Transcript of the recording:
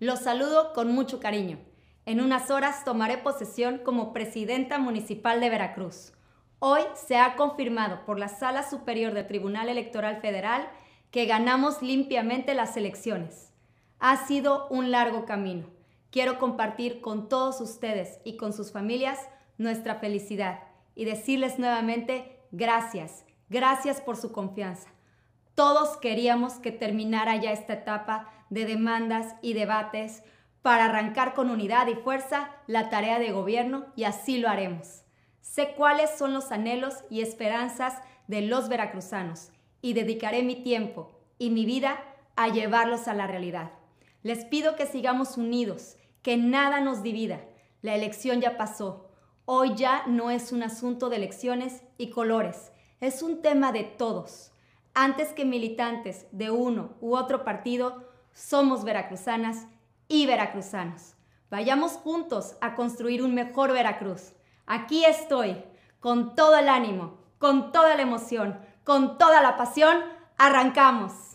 Los saludo con mucho cariño. En unas horas tomaré posesión como presidenta municipal de Veracruz. Hoy se ha confirmado por la Sala Superior del Tribunal Electoral Federal que ganamos limpiamente las elecciones. Ha sido un largo camino. Quiero compartir con todos ustedes y con sus familias nuestra felicidad y decirles nuevamente gracias, gracias por su confianza todos queríamos que terminara ya esta etapa de demandas y debates para arrancar con unidad y fuerza la tarea de gobierno y así lo haremos. Sé cuáles son los anhelos y esperanzas de los veracruzanos y dedicaré mi tiempo y mi vida a llevarlos a la realidad. Les pido que sigamos unidos, que nada nos divida. La elección ya pasó. Hoy ya no es un asunto de elecciones y colores, es un tema de todos. Antes que militantes de uno u otro partido, somos veracruzanas y veracruzanos. Vayamos juntos a construir un mejor Veracruz. Aquí estoy, con todo el ánimo, con toda la emoción, con toda la pasión, arrancamos.